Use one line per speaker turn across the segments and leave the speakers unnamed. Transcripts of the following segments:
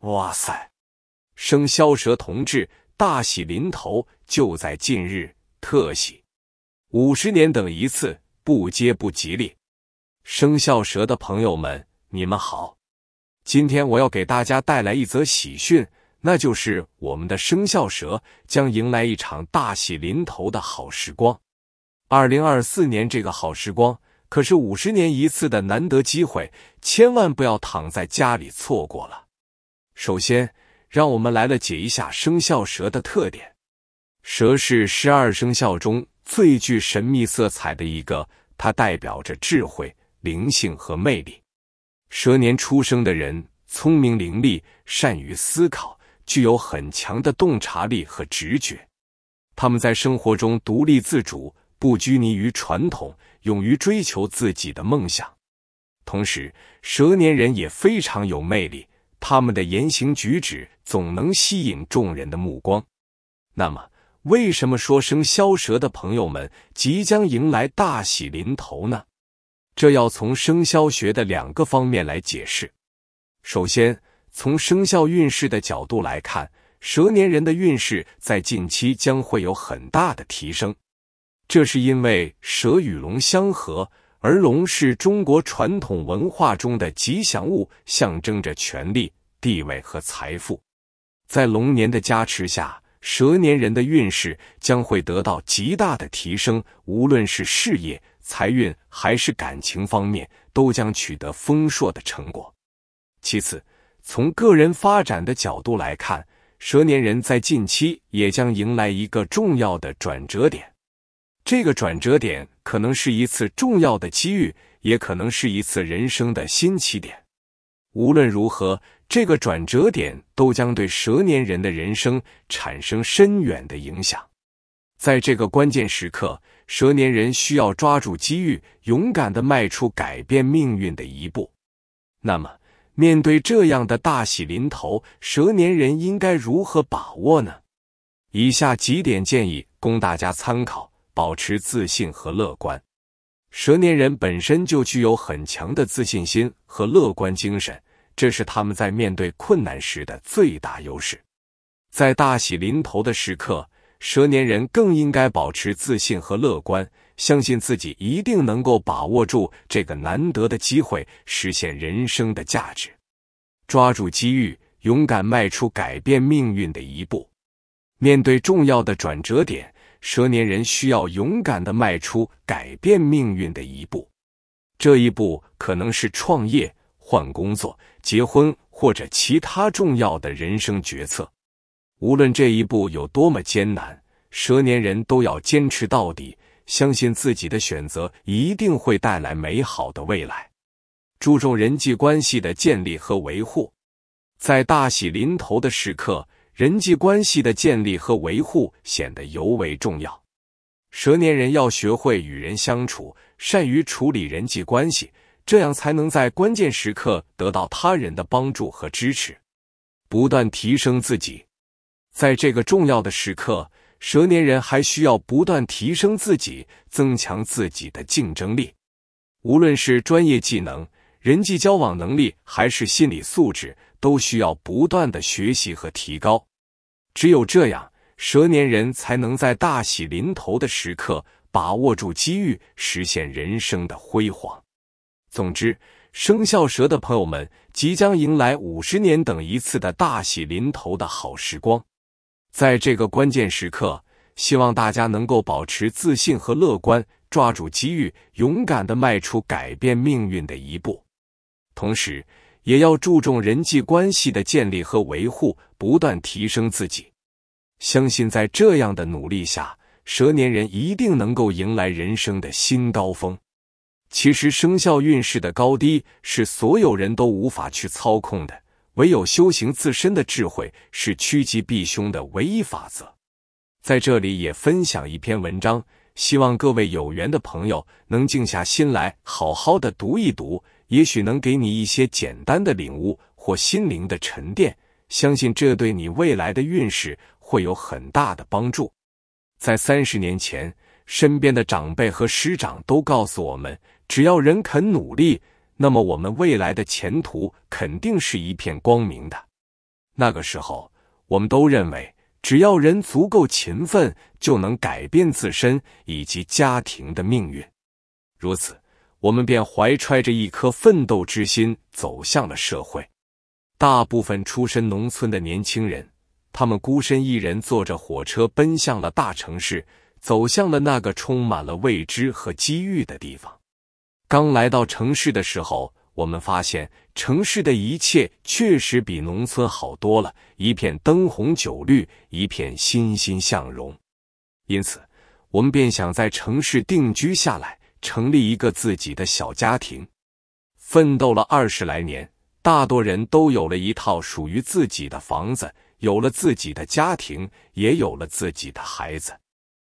哇塞，生肖蛇同志大喜临头，就在近日，特喜五十年等一次，不接不吉利。生肖蛇的朋友们，你们好，今天我要给大家带来一则喜讯，那就是我们的生肖蛇将迎来一场大喜临头的好时光。二零二四年这个好时光可是五十年一次的难得机会，千万不要躺在家里错过了。首先，让我们来了解一下生肖蛇的特点。蛇是十二生肖中最具神秘色彩的一个，它代表着智慧、灵性和魅力。蛇年出生的人聪明伶俐，善于思考，具有很强的洞察力和直觉。他们在生活中独立自主，不拘泥于传统，勇于追求自己的梦想。同时，蛇年人也非常有魅力。他们的言行举止总能吸引众人的目光。那么，为什么说生肖蛇的朋友们即将迎来大喜临头呢？这要从生肖学的两个方面来解释。首先，从生肖运势的角度来看，蛇年人的运势在近期将会有很大的提升，这是因为蛇与龙相合。而龙是中国传统文化中的吉祥物，象征着权力、地位和财富。在龙年的加持下，蛇年人的运势将会得到极大的提升，无论是事业、财运还是感情方面，都将取得丰硕的成果。其次，从个人发展的角度来看，蛇年人在近期也将迎来一个重要的转折点。这个转折点可能是一次重要的机遇，也可能是一次人生的新起点。无论如何，这个转折点都将对蛇年人的人生产生深远的影响。在这个关键时刻，蛇年人需要抓住机遇，勇敢的迈出改变命运的一步。那么，面对这样的大喜临头，蛇年人应该如何把握呢？以下几点建议供大家参考。保持自信和乐观，蛇年人本身就具有很强的自信心和乐观精神，这是他们在面对困难时的最大优势。在大喜临头的时刻，蛇年人更应该保持自信和乐观，相信自己一定能够把握住这个难得的机会，实现人生的价值，抓住机遇，勇敢迈出改变命运的一步。面对重要的转折点。蛇年人需要勇敢的迈出改变命运的一步，这一步可能是创业、换工作、结婚或者其他重要的人生决策。无论这一步有多么艰难，蛇年人都要坚持到底，相信自己的选择一定会带来美好的未来。注重人际关系的建立和维护，在大喜临头的时刻。人际关系的建立和维护显得尤为重要。蛇年人要学会与人相处，善于处理人际关系，这样才能在关键时刻得到他人的帮助和支持，不断提升自己。在这个重要的时刻，蛇年人还需要不断提升自己，增强自己的竞争力。无论是专业技能、人际交往能力，还是心理素质，都需要不断的学习和提高。只有这样，蛇年人才能在大喜临头的时刻把握住机遇，实现人生的辉煌。总之，生肖蛇的朋友们即将迎来五十年等一次的大喜临头的好时光。在这个关键时刻，希望大家能够保持自信和乐观，抓住机遇，勇敢的迈出改变命运的一步。同时，也要注重人际关系的建立和维护。不断提升自己，相信在这样的努力下，蛇年人一定能够迎来人生的新高峰。其实，生肖运势的高低是所有人都无法去操控的，唯有修行自身的智慧是趋吉避凶的唯一法则。在这里也分享一篇文章，希望各位有缘的朋友能静下心来好好的读一读，也许能给你一些简单的领悟或心灵的沉淀。相信这对你未来的运势会有很大的帮助。在三十年前，身边的长辈和师长都告诉我们，只要人肯努力，那么我们未来的前途肯定是一片光明的。那个时候，我们都认为，只要人足够勤奋，就能改变自身以及家庭的命运。如此，我们便怀揣着一颗奋斗之心，走向了社会。大部分出身农村的年轻人，他们孤身一人坐着火车奔向了大城市，走向了那个充满了未知和机遇的地方。刚来到城市的时候，我们发现城市的一切确实比农村好多了，一片灯红酒绿，一片欣欣向荣。因此，我们便想在城市定居下来，成立一个自己的小家庭。奋斗了二十来年。大多人都有了一套属于自己的房子，有了自己的家庭，也有了自己的孩子，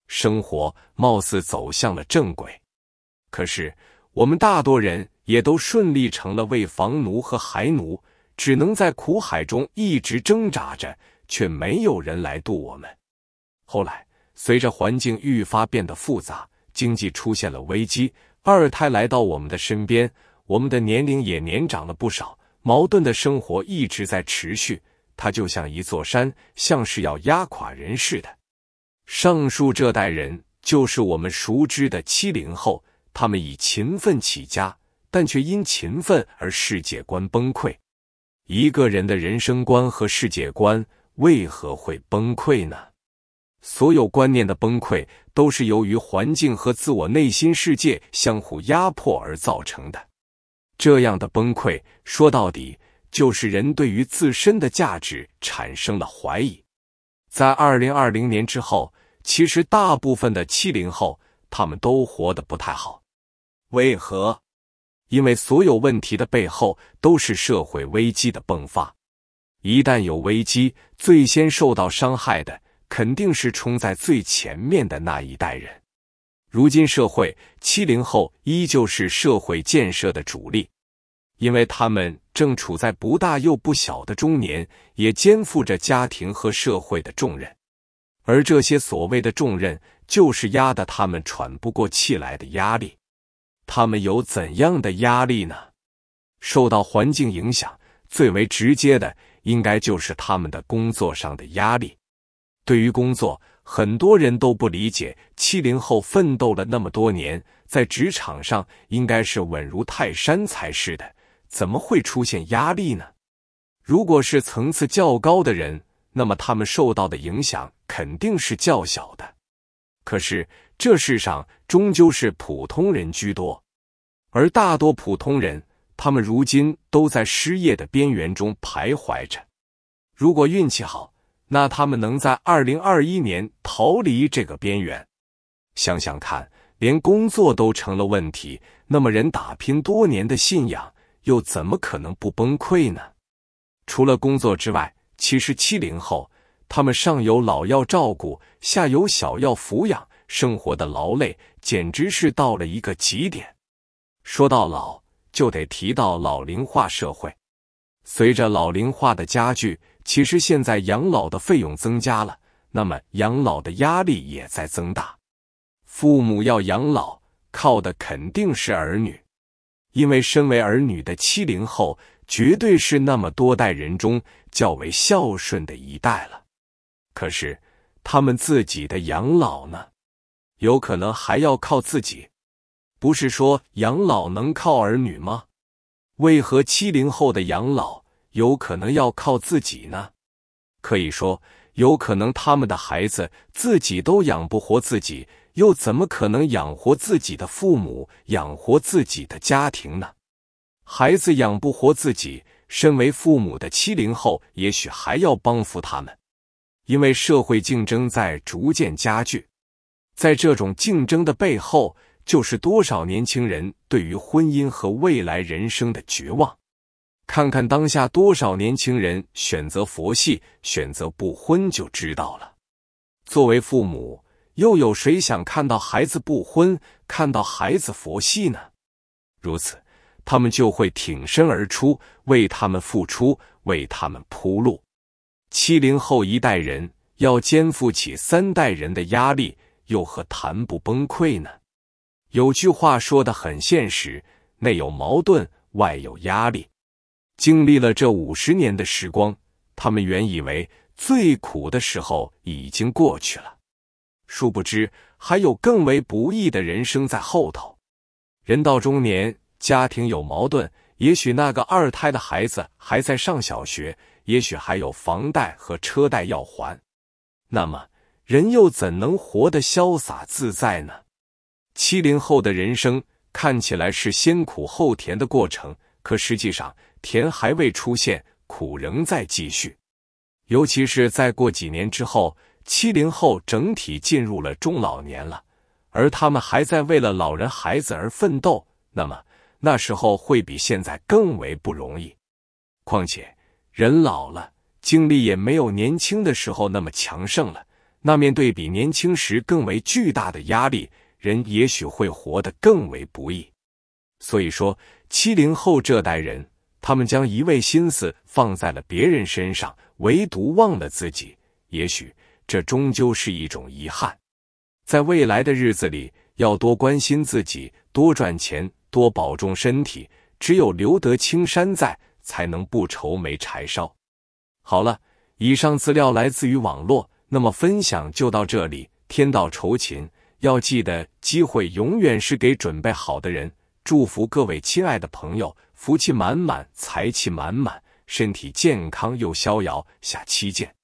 生活貌似走向了正轨。可是，我们大多人也都顺利成了为房奴和孩奴，只能在苦海中一直挣扎着，却没有人来渡我们。后来，随着环境愈发变得复杂，经济出现了危机，二胎来到我们的身边，我们的年龄也年长了不少。矛盾的生活一直在持续，它就像一座山，像是要压垮人似的。上述这代人就是我们熟知的“七零后”，他们以勤奋起家，但却因勤奋而世界观崩溃。一个人的人生观和世界观为何会崩溃呢？所有观念的崩溃都是由于环境和自我内心世界相互压迫而造成的。这样的崩溃，说到底就是人对于自身的价值产生了怀疑。在二零二零年之后，其实大部分的七零后他们都活得不太好。为何？因为所有问题的背后都是社会危机的迸发。一旦有危机，最先受到伤害的肯定是冲在最前面的那一代人。如今社会，七零后依旧是社会建设的主力，因为他们正处在不大又不小的中年，也肩负着家庭和社会的重任。而这些所谓的重任，就是压得他们喘不过气来的压力。他们有怎样的压力呢？受到环境影响最为直接的，应该就是他们的工作上的压力。对于工作，很多人都不理解，七零后奋斗了那么多年，在职场上应该是稳如泰山才是的，怎么会出现压力呢？如果是层次较高的人，那么他们受到的影响肯定是较小的。可是这世上终究是普通人居多，而大多普通人，他们如今都在失业的边缘中徘徊着。如果运气好，那他们能在二零二一年逃离这个边缘？想想看，连工作都成了问题，那么人打拼多年的信仰又怎么可能不崩溃呢？除了工作之外，其实七零后他们上有老要照顾，下有小要抚养，生活的劳累简直是到了一个极点。说到老，就得提到老龄化社会，随着老龄化的加剧。其实现在养老的费用增加了，那么养老的压力也在增大。父母要养老，靠的肯定是儿女，因为身为儿女的七零后，绝对是那么多代人中较为孝顺的一代了。可是他们自己的养老呢？有可能还要靠自己。不是说养老能靠儿女吗？为何七零后的养老？有可能要靠自己呢，可以说，有可能他们的孩子自己都养不活自己，又怎么可能养活自己的父母、养活自己的家庭呢？孩子养不活自己，身为父母的七零后也许还要帮扶他们，因为社会竞争在逐渐加剧，在这种竞争的背后，就是多少年轻人对于婚姻和未来人生的绝望。看看当下多少年轻人选择佛系，选择不婚就知道了。作为父母，又有谁想看到孩子不婚，看到孩子佛系呢？如此，他们就会挺身而出，为他们付出，为他们铺路。七零后一代人要肩负起三代人的压力，又何谈不崩溃呢？有句话说的很现实：内有矛盾，外有压力。经历了这五十年的时光，他们原以为最苦的时候已经过去了，殊不知还有更为不易的人生在后头。人到中年，家庭有矛盾，也许那个二胎的孩子还在上小学，也许还有房贷和车贷要还，那么人又怎能活得潇洒自在呢？七零后的人生看起来是先苦后甜的过程，可实际上。甜还未出现，苦仍在继续。尤其是再过几年之后，七零后整体进入了中老年了，而他们还在为了老人、孩子而奋斗，那么那时候会比现在更为不容易。况且人老了，精力也没有年轻的时候那么强盛了，那面对比年轻时更为巨大的压力，人也许会活得更为不易。所以说，七零后这代人。他们将一味心思放在了别人身上，唯独忘了自己。也许这终究是一种遗憾。在未来的日子里，要多关心自己，多赚钱，多保重身体。只有留得青山在，才能不愁没柴烧。好了，以上资料来自于网络。那么分享就到这里。天道酬勤，要记得，机会永远是给准备好的人。祝福各位亲爱的朋友。福气满满，财气满满，身体健康又逍遥。下期见。